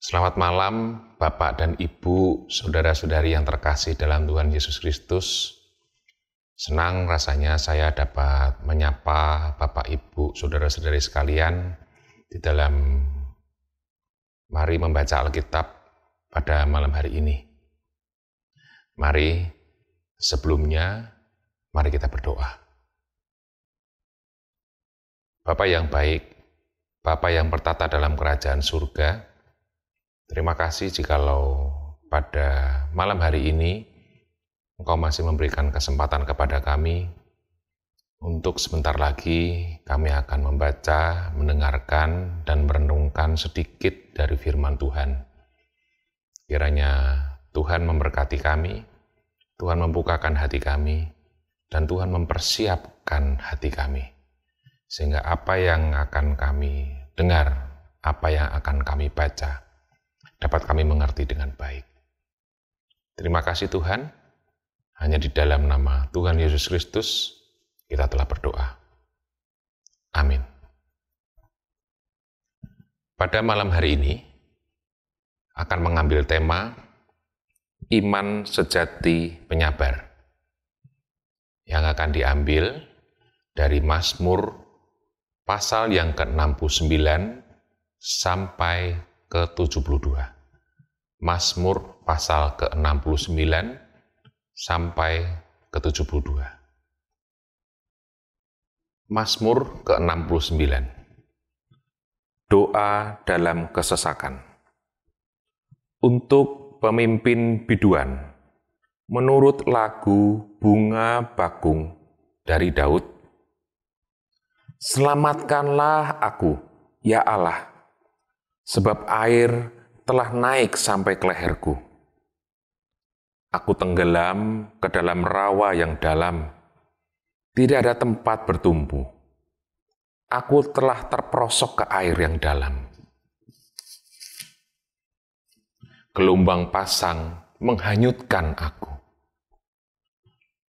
Selamat malam, Bapak dan Ibu, saudara-saudari yang terkasih dalam Tuhan Yesus Kristus. Senang rasanya saya dapat menyapa Bapak Ibu, saudara-saudari sekalian di dalam mari membaca Alkitab pada malam hari ini. Mari sebelumnya mari kita berdoa. Bapak yang baik, Bapak yang bertata dalam kerajaan surga, terima kasih jikalau pada malam hari ini Engkau masih memberikan kesempatan kepada kami untuk sebentar lagi kami akan membaca, mendengarkan, dan merenungkan sedikit dari firman Tuhan. Kiranya Tuhan memberkati kami, Tuhan membukakan hati kami, dan Tuhan mempersiapkan hati kami. Sehingga apa yang akan kami dengar, apa yang akan kami baca, dapat kami mengerti dengan baik. Terima kasih Tuhan. Hanya di dalam nama Tuhan Yesus Kristus kita telah berdoa. Amin. Pada malam hari ini akan mengambil tema iman sejati penyabar yang akan diambil dari Mazmur pasal yang ke-69 sampai ke-72. Mazmur pasal ke-69 sampai ke 72. Masmur ke-69. Doa dalam kesesakan. Untuk pemimpin biduan, menurut lagu Bunga Bakung dari Daud, Selamatkanlah aku, ya Allah, sebab air telah naik sampai ke leherku Aku tenggelam ke dalam rawa yang dalam. Tidak ada tempat bertumbuh. Aku telah terperosok ke air yang dalam. Gelombang pasang menghanyutkan aku.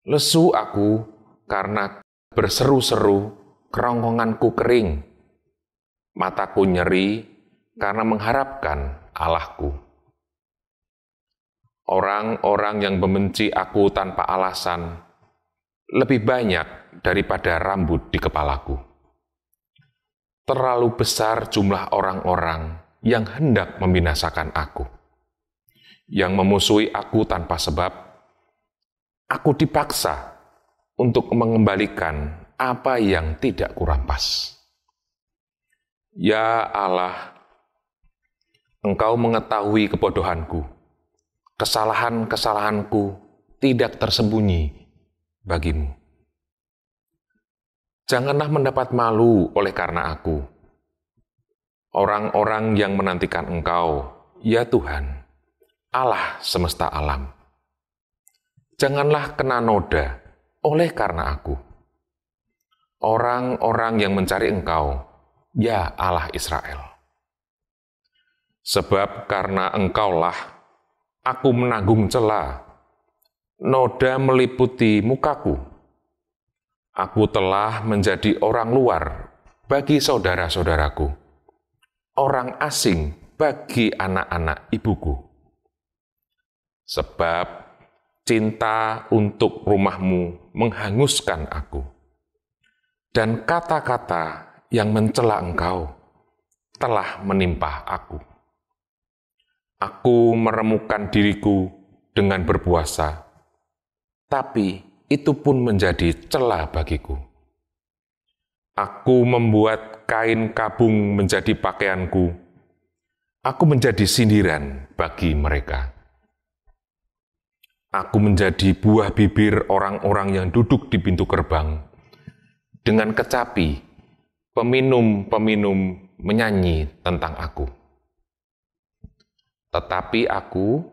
Lesu aku karena berseru-seru kerongkonganku kering. Mataku nyeri karena mengharapkan Allahku orang-orang yang membenci aku tanpa alasan lebih banyak daripada rambut di kepalaku. Terlalu besar jumlah orang-orang yang hendak membinasakan aku, yang memusuhi aku tanpa sebab. Aku dipaksa untuk mengembalikan apa yang tidak kurampas. Ya Allah, Engkau mengetahui kebodohanku kesalahan-kesalahanku tidak tersembunyi bagimu. Janganlah mendapat malu oleh karena aku. Orang-orang yang menantikan Engkau, ya Tuhan, Allah semesta alam. Janganlah kena noda oleh karena aku. Orang-orang yang mencari Engkau, ya Allah Israel. Sebab karena Engkaulah Aku menanggung celah. Noda meliputi mukaku. Aku telah menjadi orang luar bagi saudara-saudaraku, orang asing bagi anak-anak ibuku. Sebab cinta untuk rumahmu menghanguskan aku. Dan kata-kata yang mencela engkau telah menimpa aku. Aku meremukkan diriku dengan berpuasa, tapi itu pun menjadi celah bagiku. Aku membuat kain kabung menjadi pakaianku. Aku menjadi sindiran bagi mereka. Aku menjadi buah bibir orang-orang yang duduk di pintu gerbang. Dengan kecapi, peminum-peminum menyanyi tentang aku. Tetapi aku,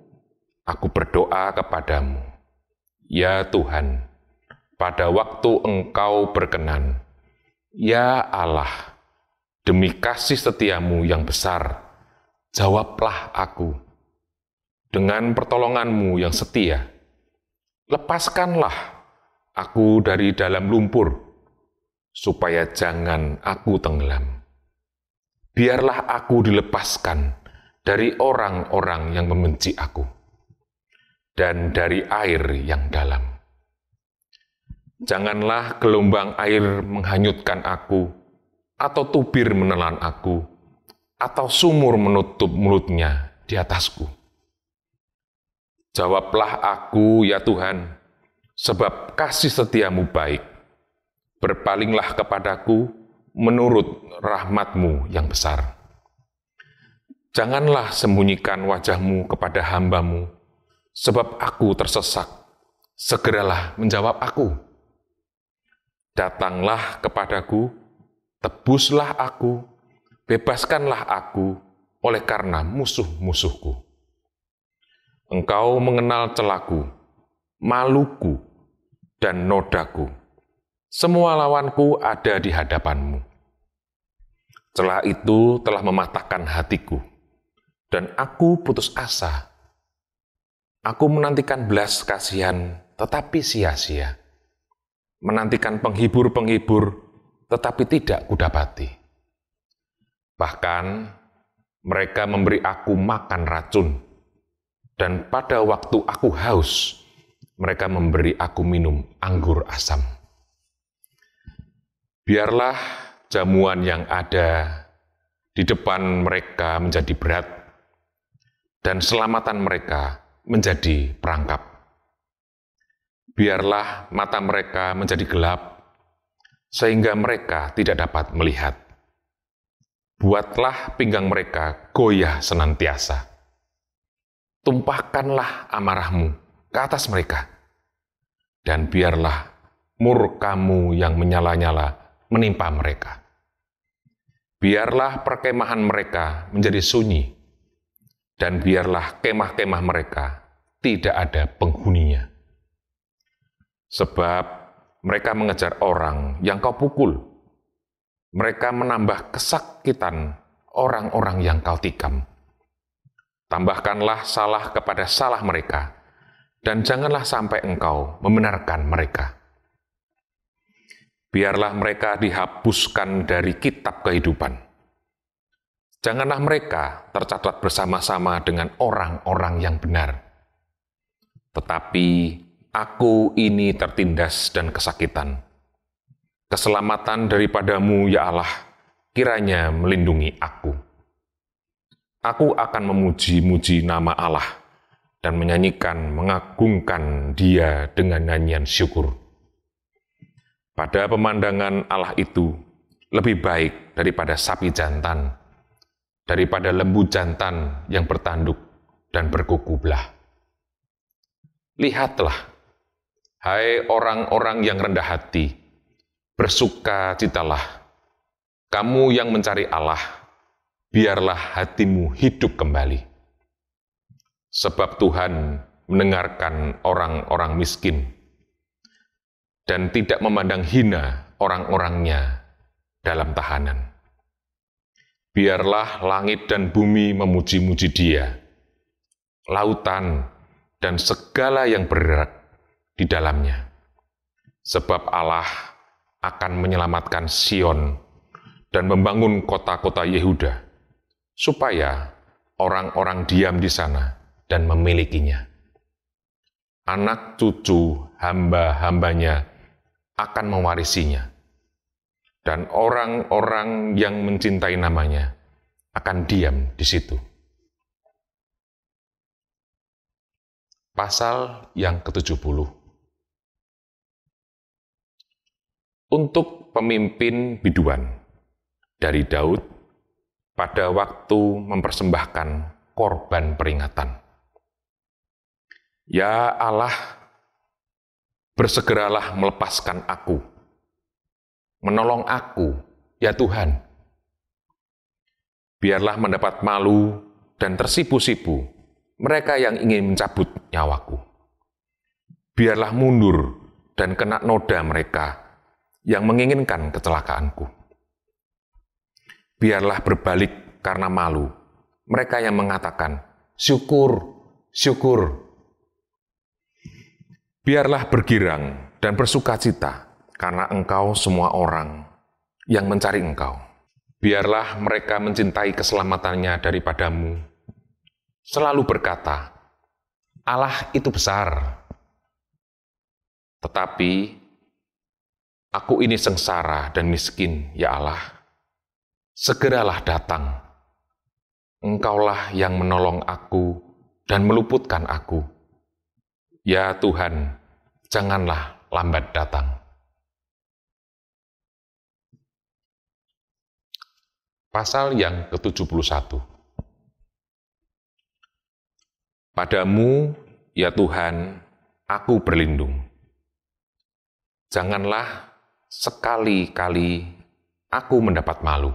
aku berdoa kepadamu. Ya Tuhan, pada waktu engkau berkenan, ya Allah, demi kasih setiamu yang besar, jawablah aku. Dengan pertolonganmu yang setia, lepaskanlah aku dari dalam lumpur, supaya jangan aku tenggelam. Biarlah aku dilepaskan, dari orang-orang yang membenci aku dan dari air yang dalam. Janganlah gelombang air menghanyutkan aku, atau tubir menelan aku, atau sumur menutup mulutnya di atasku. Jawablah aku, ya Tuhan, sebab kasih setiamu baik. Berpalinglah kepadaku menurut rahmatmu yang besar. Janganlah sembunyikan wajahmu kepada hambamu, sebab aku tersesak. Segeralah menjawab aku. Datanglah kepadaku, tebuslah aku, bebaskanlah aku oleh karena musuh-musuhku. Engkau mengenal celaku, maluku, dan nodaku. Semua lawanku ada di hadapanmu. Celah itu telah mematahkan hatiku dan aku putus asa. Aku menantikan belas kasihan, tetapi sia-sia. Menantikan penghibur-penghibur, tetapi tidak kudapati. Bahkan, mereka memberi aku makan racun. Dan pada waktu aku haus, mereka memberi aku minum anggur asam. Biarlah jamuan yang ada di depan mereka menjadi berat, dan selamatan mereka menjadi perangkap. Biarlah mata mereka menjadi gelap, sehingga mereka tidak dapat melihat. Buatlah pinggang mereka goyah senantiasa. Tumpahkanlah amarahmu ke atas mereka, dan biarlah murkamu yang menyala-nyala menimpa mereka. Biarlah perkemahan mereka menjadi sunyi, dan biarlah kemah-kemah mereka tidak ada penghuninya. Sebab mereka mengejar orang yang kau pukul. Mereka menambah kesakitan orang-orang yang kau tikam. Tambahkanlah salah kepada salah mereka, dan janganlah sampai engkau membenarkan mereka. Biarlah mereka dihapuskan dari kitab kehidupan janganlah mereka tercatat bersama-sama dengan orang-orang yang benar. Tetapi aku ini tertindas dan kesakitan. Keselamatan daripadamu, ya Allah, kiranya melindungi aku. Aku akan memuji-muji nama Allah dan menyanyikan, mengagungkan dia dengan nyanyian syukur. Pada pemandangan Allah itu, lebih baik daripada sapi jantan daripada lembu jantan yang bertanduk dan berkuku belah. Lihatlah, hai orang-orang yang rendah hati, bersuka citalah. Kamu yang mencari Allah, biarlah hatimu hidup kembali. Sebab Tuhan mendengarkan orang-orang miskin dan tidak memandang hina orang-orangnya dalam tahanan biarlah langit dan bumi memuji-muji dia, lautan dan segala yang bergerak di dalamnya. Sebab Allah akan menyelamatkan Sion dan membangun kota-kota Yehuda, supaya orang-orang diam di sana dan memilikinya. Anak cucu hamba-hambanya akan mewarisinya dan orang-orang yang mencintai namanya akan diam di situ. Pasal yang ke-70. Untuk pemimpin biduan dari Daud pada waktu mempersembahkan korban peringatan. Ya Allah, bersegeralah melepaskan aku menolong aku, ya Tuhan. Biarlah mendapat malu dan tersipu-sipu mereka yang ingin mencabut nyawaku. Biarlah mundur dan kena noda mereka yang menginginkan kecelakaanku. Biarlah berbalik karena malu mereka yang mengatakan, syukur, syukur. Biarlah bergirang dan bersuka cita karena engkau semua orang yang mencari engkau. Biarlah mereka mencintai keselamatannya daripadamu. Selalu berkata, Allah itu besar. Tetapi, aku ini sengsara dan miskin, ya Allah. Segeralah datang. Engkaulah yang menolong aku dan meluputkan aku. Ya Tuhan, janganlah lambat datang. Pasal yang ke-71. Padamu, ya Tuhan, aku berlindung. Janganlah sekali-kali aku mendapat malu.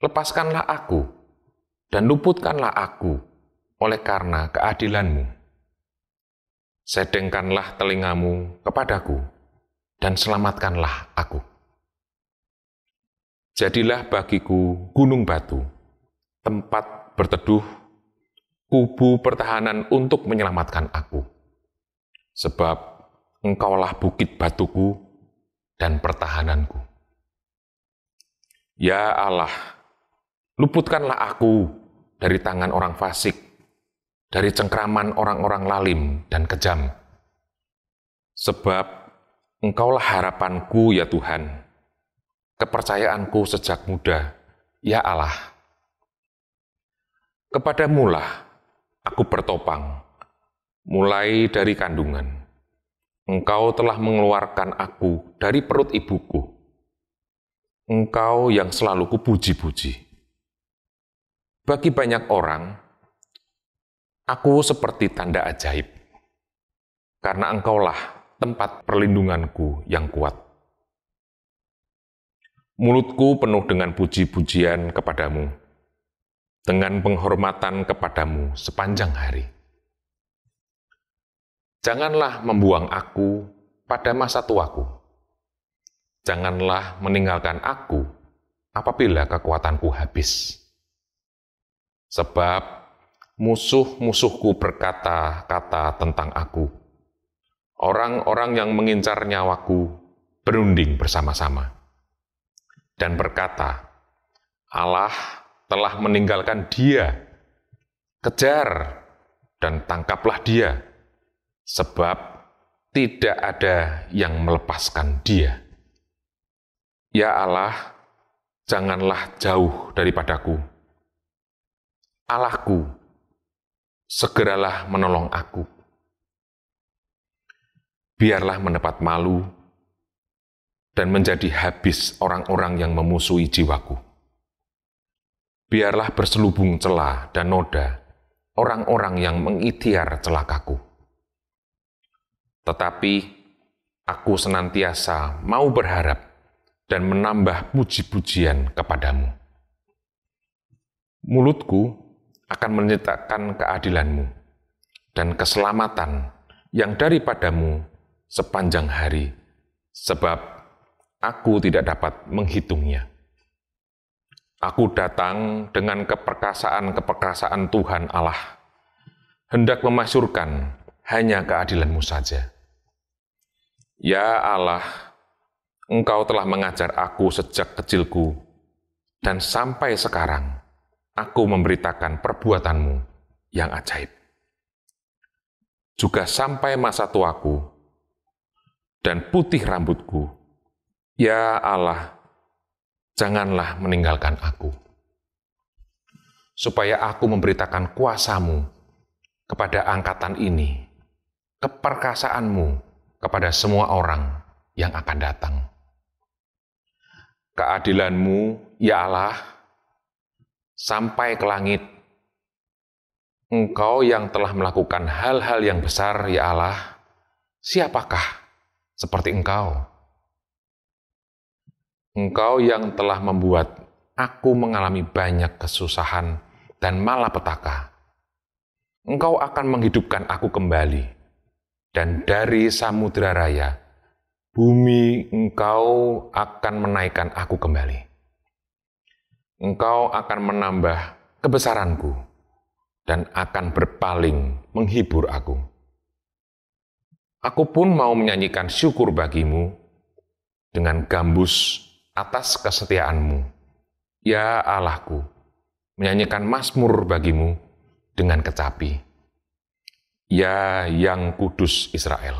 Lepaskanlah aku dan luputkanlah aku oleh karena keadilanmu. Sedengkanlah telingamu kepadaku dan selamatkanlah aku. Jadilah bagiku gunung batu, tempat berteduh, kubu pertahanan untuk menyelamatkan aku. Sebab engkaulah bukit batuku dan pertahananku. Ya Allah, luputkanlah aku dari tangan orang fasik, dari cengkraman orang-orang lalim dan kejam. Sebab engkaulah harapanku ya Tuhan, kepercayaanku sejak muda, ya Allah. Kepadamulah aku bertopang, mulai dari kandungan. Engkau telah mengeluarkan aku dari perut ibuku. Engkau yang selalu kupuji-puji. Bagi banyak orang, aku seperti tanda ajaib, karena engkaulah tempat perlindunganku yang kuat mulutku penuh dengan puji-pujian kepadamu, dengan penghormatan kepadamu sepanjang hari. Janganlah membuang aku pada masa tuaku. Janganlah meninggalkan aku apabila kekuatanku habis. Sebab musuh-musuhku berkata-kata tentang aku. Orang-orang yang mengincar nyawaku berunding bersama-sama dan berkata, Allah telah meninggalkan dia. Kejar dan tangkaplah dia, sebab tidak ada yang melepaskan dia. Ya Allah, janganlah jauh daripadaku. Allahku, segeralah menolong aku. Biarlah mendapat malu dan menjadi habis orang-orang yang memusuhi jiwaku. Biarlah berselubung celah dan noda orang-orang yang mengitiar celakaku. Tetapi aku senantiasa mau berharap dan menambah puji-pujian kepadamu. Mulutku akan menyatakan keadilanmu dan keselamatan yang daripadamu sepanjang hari, sebab Aku tidak dapat menghitungnya. Aku datang dengan keperkasaan-keperkasaan Tuhan Allah, hendak memasyurkan hanya keadilanmu saja. Ya Allah, Engkau telah mengajar aku sejak kecilku, dan sampai sekarang aku memberitakan perbuatanmu yang ajaib. Juga sampai masa tuaku dan putih rambutku, Ya Allah, janganlah meninggalkan aku. Supaya aku memberitakan kuasamu kepada angkatan ini, keperkasaanmu kepada semua orang yang akan datang. Keadilanmu, ya Allah, sampai ke langit. Engkau yang telah melakukan hal-hal yang besar, ya Allah, siapakah seperti engkau? Engkau yang telah membuat aku mengalami banyak kesusahan dan malapetaka. Engkau akan menghidupkan aku kembali, dan dari samudera raya, bumi engkau akan menaikkan aku kembali. Engkau akan menambah kebesaranku, dan akan berpaling menghibur aku. Aku pun mau menyanyikan syukur bagimu dengan gambus atas kesetiaanmu. Ya Allahku, menyanyikan mazmur bagimu dengan kecapi. Ya yang kudus Israel.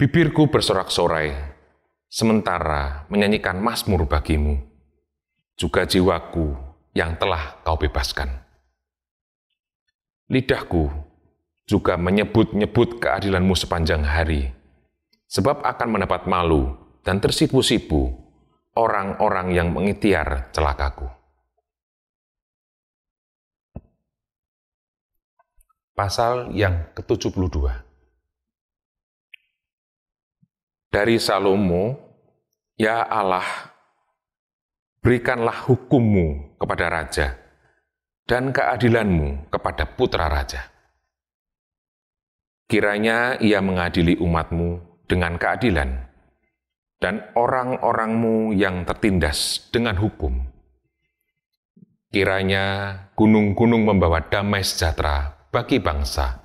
Bibirku bersorak-sorai, sementara menyanyikan mazmur bagimu. Juga jiwaku yang telah kau bebaskan. Lidahku juga menyebut-nyebut keadilanmu sepanjang hari, sebab akan mendapat malu dan tersipu-sipu orang-orang yang mengitiar celakaku. Pasal yang ke-72 Dari Salomo, Ya Allah, berikanlah hukummu kepada Raja, dan keadilanmu kepada Putra Raja. Kiranya ia mengadili umatmu dengan keadilan, dan orang-orangmu yang tertindas dengan hukum. Kiranya gunung-gunung membawa damai sejahtera bagi bangsa,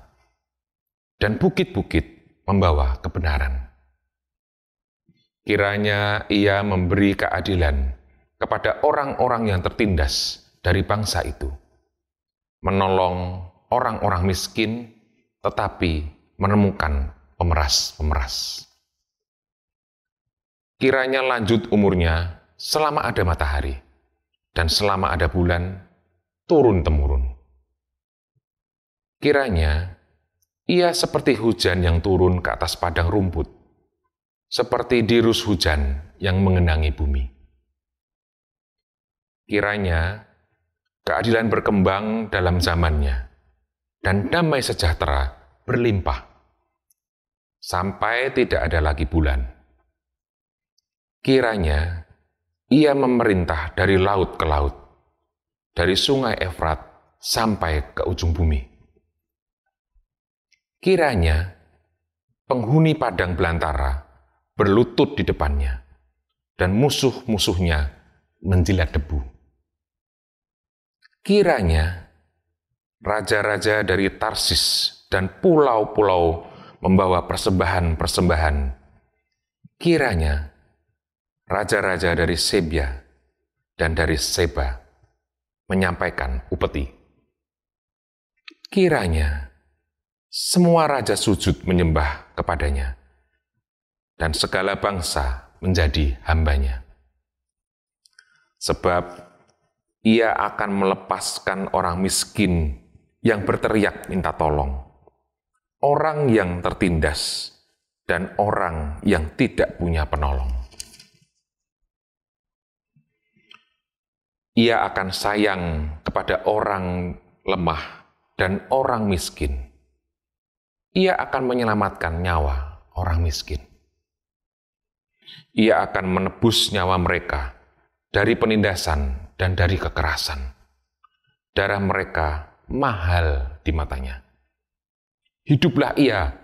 dan bukit-bukit membawa kebenaran. Kiranya ia memberi keadilan kepada orang-orang yang tertindas dari bangsa itu, menolong orang-orang miskin, tetapi menemukan pemeras-pemeras kiranya lanjut umurnya selama ada matahari dan selama ada bulan turun-temurun. Kiranya ia seperti hujan yang turun ke atas padang rumput, seperti dirus hujan yang mengenangi bumi. Kiranya keadilan berkembang dalam zamannya, dan damai sejahtera berlimpah, sampai tidak ada lagi bulan Kiranya ia memerintah dari laut ke laut, dari sungai Efrat sampai ke ujung bumi. Kiranya penghuni padang belantara berlutut di depannya, dan musuh-musuhnya menjilat debu. Kiranya raja-raja dari Tarsis dan pulau-pulau membawa persembahan-persembahan. Kiranya raja-raja dari Sebia dan dari Seba menyampaikan upeti. Kiranya semua raja sujud menyembah kepadanya, dan segala bangsa menjadi hambanya. Sebab ia akan melepaskan orang miskin yang berteriak minta tolong, orang yang tertindas, dan orang yang tidak punya penolong. ia akan sayang kepada orang lemah dan orang miskin. Ia akan menyelamatkan nyawa orang miskin. Ia akan menebus nyawa mereka dari penindasan dan dari kekerasan. Darah mereka mahal di matanya. Hiduplah ia,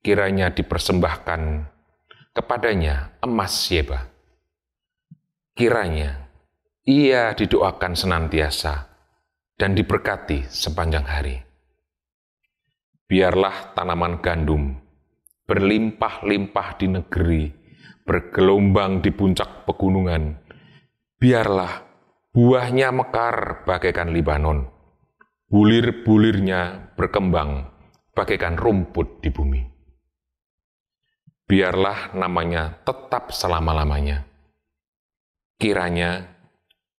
kiranya dipersembahkan kepadanya emas sieba. Kiranya ia didoakan senantiasa dan diberkati sepanjang hari. Biarlah tanaman gandum berlimpah-limpah di negeri, bergelombang di puncak pegunungan. Biarlah buahnya mekar bagaikan Libanon, bulir-bulirnya berkembang bagaikan rumput di bumi. Biarlah namanya tetap selama-lamanya. Kiranya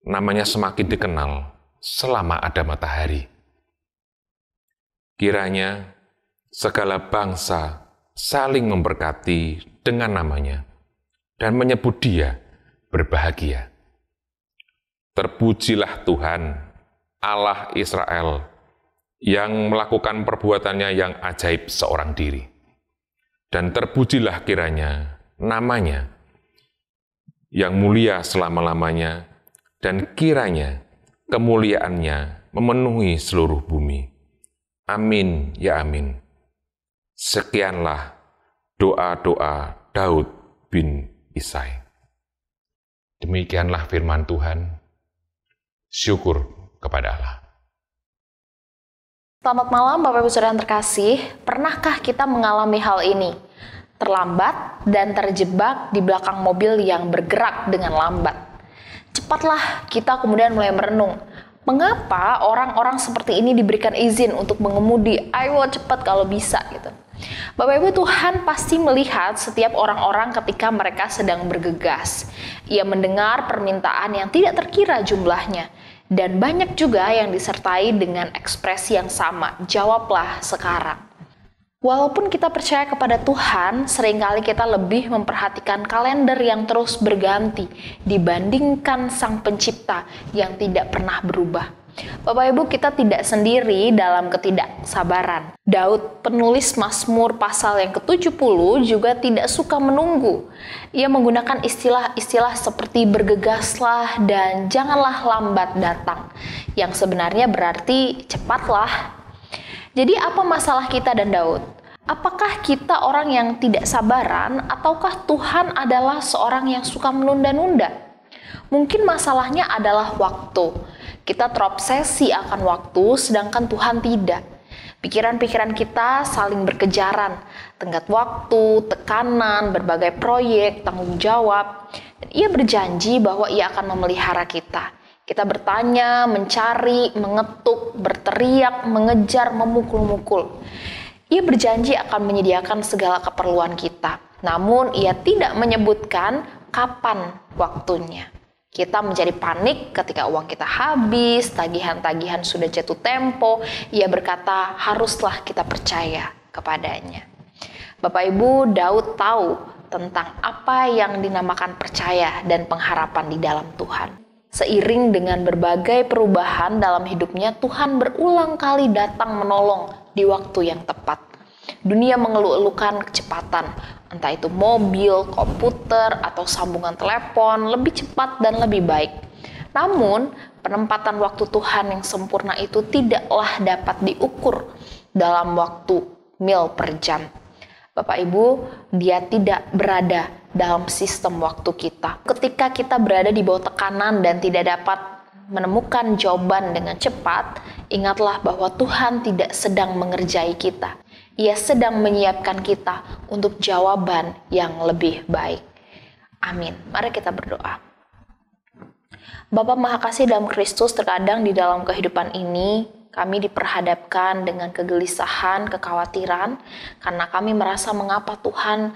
namanya semakin dikenal selama ada matahari. Kiranya segala bangsa saling memberkati dengan namanya dan menyebut dia berbahagia. Terpujilah Tuhan, Allah Israel, yang melakukan perbuatannya yang ajaib seorang diri. Dan terpujilah kiranya namanya yang mulia selama-lamanya dan kiranya kemuliaannya memenuhi seluruh bumi. Amin ya amin. Sekianlah doa-doa Daud bin Isai. Demikianlah firman Tuhan. Syukur kepada Allah. Selamat malam Bapak Ibu Saudara yang terkasih. Pernahkah kita mengalami hal ini? Terlambat dan terjebak di belakang mobil yang bergerak dengan lambat cepatlah kita kemudian mulai merenung. Mengapa orang-orang seperti ini diberikan izin untuk mengemudi? Ayo cepat kalau bisa gitu. Bapak Ibu Tuhan pasti melihat setiap orang-orang ketika mereka sedang bergegas. Ia mendengar permintaan yang tidak terkira jumlahnya. Dan banyak juga yang disertai dengan ekspresi yang sama, jawablah sekarang. Walaupun kita percaya kepada Tuhan, seringkali kita lebih memperhatikan kalender yang terus berganti dibandingkan Sang Pencipta yang tidak pernah berubah. Bapak Ibu, kita tidak sendiri dalam ketidaksabaran. Daud, penulis Mazmur pasal yang ke-70 juga tidak suka menunggu. Ia menggunakan istilah-istilah seperti bergegaslah dan janganlah lambat datang, yang sebenarnya berarti cepatlah jadi apa masalah kita dan Daud? Apakah kita orang yang tidak sabaran ataukah Tuhan adalah seorang yang suka menunda-nunda? Mungkin masalahnya adalah waktu. Kita terobsesi akan waktu sedangkan Tuhan tidak. Pikiran-pikiran kita saling berkejaran, tenggat waktu, tekanan, berbagai proyek, tanggung jawab. ia berjanji bahwa ia akan memelihara kita. Kita bertanya, mencari, mengetuk, berteriak, mengejar, memukul-mukul. Ia berjanji akan menyediakan segala keperluan kita, namun ia tidak menyebutkan kapan waktunya. Kita menjadi panik ketika uang kita habis, tagihan-tagihan sudah jatuh tempo. Ia berkata, "Haruslah kita percaya kepadanya." Bapak Ibu, Daud tahu tentang apa yang dinamakan percaya dan pengharapan di dalam Tuhan. Seiring dengan berbagai perubahan dalam hidupnya, Tuhan berulang kali datang menolong di waktu yang tepat. Dunia mengeluh-elukan kecepatan, entah itu mobil, komputer, atau sambungan telepon, lebih cepat dan lebih baik. Namun, penempatan waktu Tuhan yang sempurna itu tidaklah dapat diukur dalam waktu mil per jam. Bapak Ibu, dia tidak berada dalam sistem waktu kita. Ketika kita berada di bawah tekanan dan tidak dapat menemukan jawaban dengan cepat, ingatlah bahwa Tuhan tidak sedang mengerjai kita. Ia sedang menyiapkan kita untuk jawaban yang lebih baik. Amin. Mari kita berdoa. Bapak Maha Kasih dalam Kristus terkadang di dalam kehidupan ini kami diperhadapkan dengan kegelisahan, kekhawatiran karena kami merasa mengapa Tuhan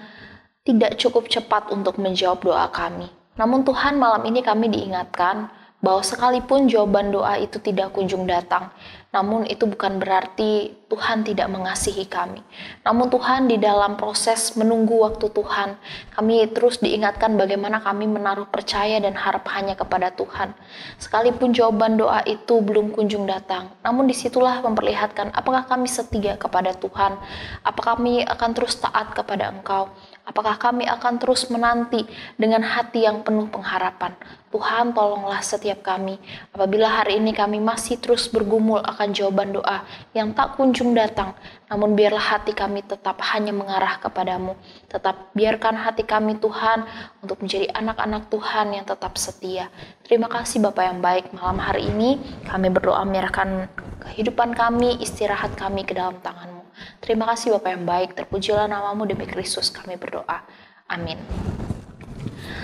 tidak cukup cepat untuk menjawab doa kami. Namun Tuhan malam ini kami diingatkan bahwa sekalipun jawaban doa itu tidak kunjung datang, namun itu bukan berarti Tuhan tidak mengasihi kami. Namun Tuhan di dalam proses menunggu waktu Tuhan, kami terus diingatkan bagaimana kami menaruh percaya dan harap hanya kepada Tuhan. Sekalipun jawaban doa itu belum kunjung datang, namun disitulah memperlihatkan apakah kami setia kepada Tuhan, apakah kami akan terus taat kepada Engkau, Apakah kami akan terus menanti dengan hati yang penuh pengharapan? Tuhan tolonglah setiap kami. Apabila hari ini kami masih terus bergumul akan jawaban doa yang tak kunjung datang, namun biarlah hati kami tetap hanya mengarah kepadamu. Tetap biarkan hati kami Tuhan untuk menjadi anak-anak Tuhan yang tetap setia. Terima kasih Bapak yang baik. Malam hari ini kami berdoa menyerahkan kehidupan kami, istirahat kami ke dalam tanganmu. Terima kasih Bapak yang baik, terpujilah namamu demi Kristus kami berdoa. Amin.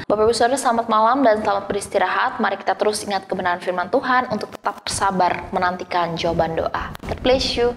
Bapak Ibu Saudara, selamat malam dan selamat beristirahat. Mari kita terus ingat kebenaran firman Tuhan untuk tetap sabar menantikan jawaban doa. God bless you.